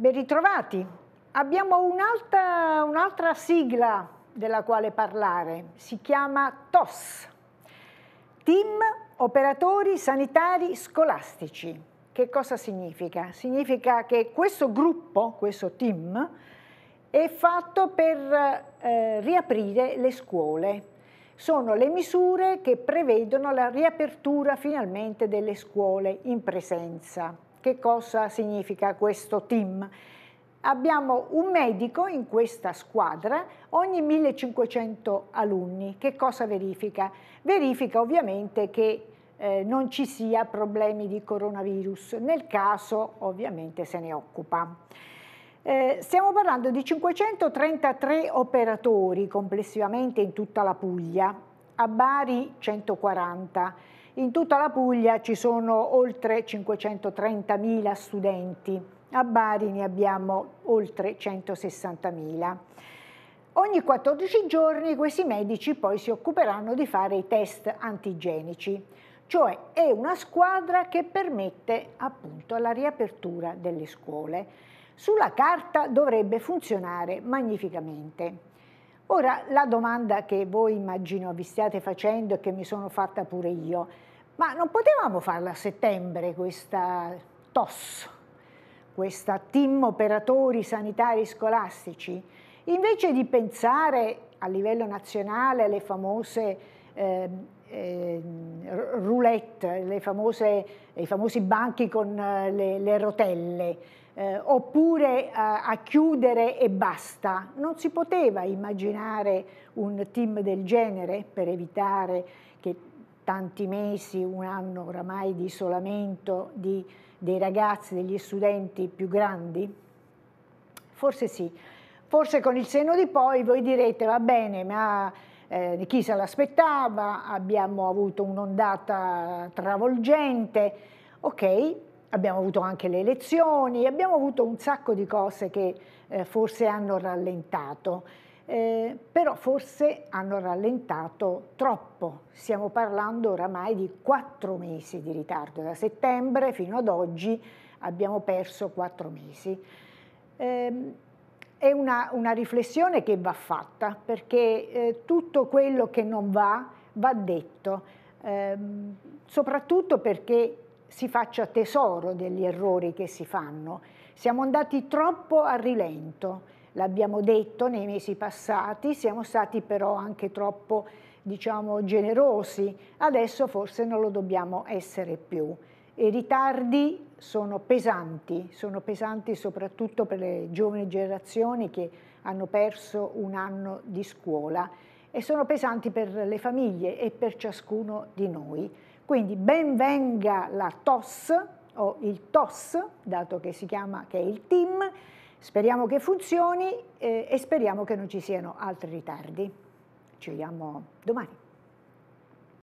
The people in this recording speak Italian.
Ben ritrovati. Abbiamo un'altra, un'altra sigla della quale parlare, si chiama TOS, Team Operatori Sanitari Scolastici. Che cosa significa? Significa che questo gruppo, questo team, è fatto per eh, riaprire le scuole. Sono le misure che prevedono la riapertura finalmente delle scuole in presenza che cosa significa questo team? Abbiamo un medico in questa squadra ogni 1500 alunni. Che cosa verifica? Verifica ovviamente che eh, non ci sia problemi di coronavirus, nel caso ovviamente se ne occupa. Eh, stiamo parlando di 533 operatori complessivamente in tutta la Puglia, a Bari 140 in tutta la Puglia ci sono oltre 530.000 studenti, a Bari ne abbiamo oltre 160.000. Ogni 14 giorni questi medici poi si occuperanno di fare i test antigenici, cioè è una squadra che permette appunto la riapertura delle scuole. Sulla carta dovrebbe funzionare magnificamente. Ora, la domanda che voi immagino vi stiate facendo e che mi sono fatta pure io, ma non potevamo farla a settembre questa TOS, questa team operatori sanitari scolastici? Invece di pensare a livello nazionale alle famose eh, eh, roulette, famose, i famosi banchi con eh, le, le rotelle, eh, oppure eh, a chiudere e basta. Non si poteva immaginare un team del genere per evitare che tanti mesi, un anno oramai di isolamento di, dei ragazzi, degli studenti più grandi? Forse sì. Forse con il senno di poi voi direte va bene, ma eh, di chi se l'aspettava, abbiamo avuto un'ondata travolgente, ok, abbiamo avuto anche le elezioni, abbiamo avuto un sacco di cose che eh, forse hanno rallentato, eh, però forse hanno rallentato troppo. Stiamo parlando oramai di quattro mesi di ritardo, da settembre fino ad oggi abbiamo perso quattro mesi. Eh, è una, una, riflessione che va fatta perché eh, tutto quello che non va va detto, ehm, soprattutto perché si faccia tesoro degli errori che si fanno. Siamo andati troppo a rilento, l'abbiamo detto nei mesi passati, siamo stati però anche troppo diciamo, generosi, adesso forse non lo dobbiamo essere più. I ritardi sono pesanti, sono pesanti soprattutto per le giovani generazioni che hanno perso un anno di scuola e sono pesanti per le famiglie e per ciascuno di noi. Quindi ben venga la TOS o il TOS, dato che si chiama che è il team, speriamo che funzioni eh, e speriamo che non ci siano altri ritardi. Ci vediamo domani.